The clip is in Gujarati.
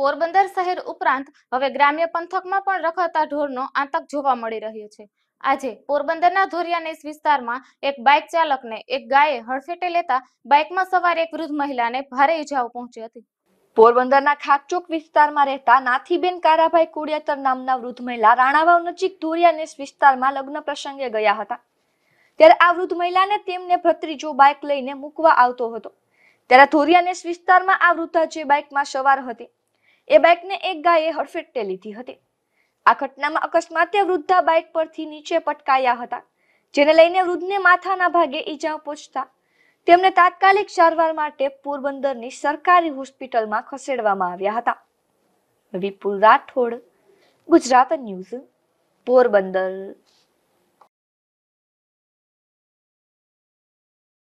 પોરબંદર શહેર ઉપરાંત હવે ગ્રામ્ય પંથકમાં પણ રખડતા ઢોરનો આતંક જોવા મળી રહ્યો છે આજે પોરબંદરના ધોરિયાનેસ વિસ્તારમાં એક બાઇક ચાલકને એક ગાયે હડફેટે લેતા બાઇકમાં સવાર એક વૃદ્ધ મહિલાને ભારે ઈજાઓ પહોંચી હતી પોરબંદરના ખાકચોક વિસ્તારમાં રહેતા નાથીબેન કારાભાઈ કુડિયાતર નામના વૃદ્ધ મહિલા રાણાવાવ નજીક ધોરિયાનેસ વિસ્તારમાં લગ્ન પ્રસંગે ગયા હતા ત્યારે આ વૃદ્ધ મહિલાને તેમને ભત્રીજો બાઇક લઈને મૂકવા આવતો હતો ત્યારે ધોરિયાનેસ વિસ્તારમાં આ વૃદ્ધા જે બાઇકમાં સવાર હતી એ બાઇકને એક ગાયે હડફેટે લીધી હતી આ ઘટનામાં અકસ્માતે વૃદ્ધા બાઇક પરથી નીચે પટકાયા હતા જેને લઈને વૃદ્ધને માથાના ભાગે ઈજાઓ પહોંચતા તેમને તાત્કાલિક સારવાર માટે પોરબંદરની સરકારી હોસ્પિટલમાં ખસેડવામાં આવ્યા હતા વિપુલ રાઠોડ ગુજરાત ન્યૂઝ પોરબંદર